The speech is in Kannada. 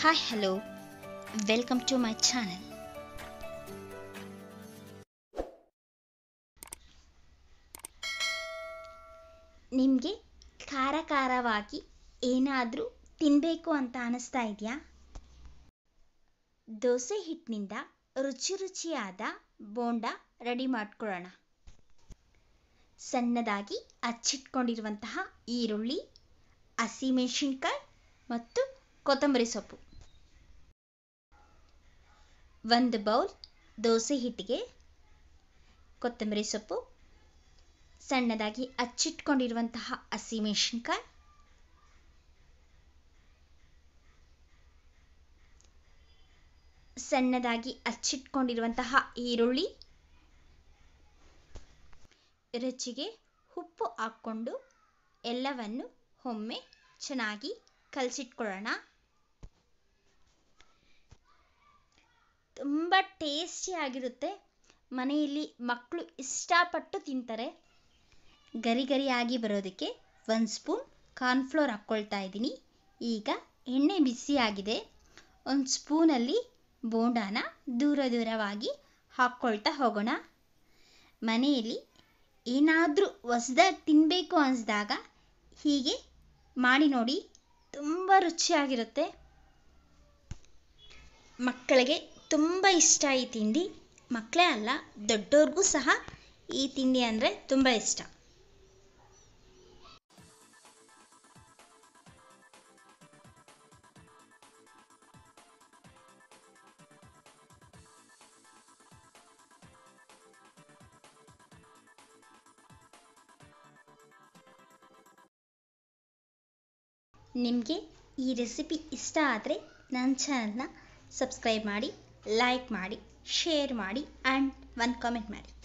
hi hello welcome to my channel ನಿಮಗೆ ಖಾರ ಖಾರವಾಗಿ ಏನಾದರೂ ತಿನ್ನಬೇಕು ಅಂತ ಅನ್ನಿಸ್ತಾ ಇದೆಯಾ ದೋಸೆ ಹಿಟ್ಟಿನಿಂದ ರುಚಿ ರುಚಿಯಾದ ಬೋಂಡ ರೆಡಿ ಮಾಡ್ಕೊಳ್ಳೋಣ ಸಣ್ಣದಾಗಿ ಹಚ್ಚಿಟ್ಕೊಂಡಿರುವಂತಹ ಈರುಳ್ಳಿ ಹಸಿಮೆಣಸಿನ್ಕಾಯಿ ಮತ್ತು ಕೊತ್ತಂಬರಿ ಸೊಪ್ಪು ಒಂದು ಬೌಲ್ ದೋಸೆ ಹಿಟ್ಟಿಗೆ ಕೊತ್ತಂಬರಿ ಸೊಪ್ಪು ಸಣ್ಣದಾಗಿ ಅಚ್ಚಿಟ್ಕೊಂಡಿರುವಂತಹ ಹಸಿಮೆಣಸಿನ್ಕಾಯಿ ಸಣ್ಣದಾಗಿ ಅಚ್ಚಿಟ್ಕೊಂಡಿರುವಂತಹ ಈರುಳ್ಳಿ ರುಚಿಗೆ ಉಪ್ಪು ಹಾಕ್ಕೊಂಡು ಎಲ್ಲವನ್ನು ಒಮ್ಮೆ ಚೆನ್ನಾಗಿ ಕಲಸಿಟ್ಕೊಳ್ಳೋಣ ತುಂಬ ಟೇಸ್ಟಿಯಾಗಿರುತ್ತೆ ಮನೆಯಲ್ಲಿ ಮಕ್ಕಳು ಇಷ್ಟಪಟ್ಟು ತಿಂತಾರೆ ಗರಿ ಗರಿಯಾಗಿ ಬರೋದಕ್ಕೆ ಒಂದು ಸ್ಪೂನ್ ಕಾರ್ನ್ಫ್ಲೋರ್ ಹಾಕ್ಕೊಳ್ತಾ ಇದ್ದೀನಿ ಈಗ ಎಣ್ಣೆ ಬಿಸಿಯಾಗಿದೆ ಒಂದು ಸ್ಪೂನಲ್ಲಿ ಬೋಂಡಾನ ದೂರ ದೂರವಾಗಿ ಹಾಕ್ಕೊಳ್ತಾ ಹೋಗೋಣ ಮನೆಯಲ್ಲಿ ಏನಾದರೂ ಹೊಸದಾಗಿ ತಿನ್ನಬೇಕು ಅನಿಸಿದಾಗ ಹೀಗೆ ಮಾಡಿ ನೋಡಿ ತುಂಬ ರುಚಿಯಾಗಿರುತ್ತೆ ಮಕ್ಕಳಿಗೆ ತುಂಬ ಇಷ್ಟ ಈ ತಿಂಡಿ ಮಕ್ಕಳೇ ಅಲ್ಲ ದೊಡ್ಡವ್ರಿಗೂ ಸಹ ಈ ತಿಂಡಿ ಅಂದರೆ ತುಂಬ ಇಷ್ಟ ನಿಮಗೆ ಈ ರೆಸಿಪಿ ಇಷ್ಟ ಆದರೆ ನನ್ನ ಚಾನಲ್ನ ಸಬ್ಸ್ಕ್ರೈಬ್ ಮಾಡಿ ಲೈಕ್ ಮಾಡಿ ಶೇರ್ ಮಾಡಿ ಆ್ಯಂಡ್ ಒಂದು ಕಮೆಂಟ್ ಮಾಡಿ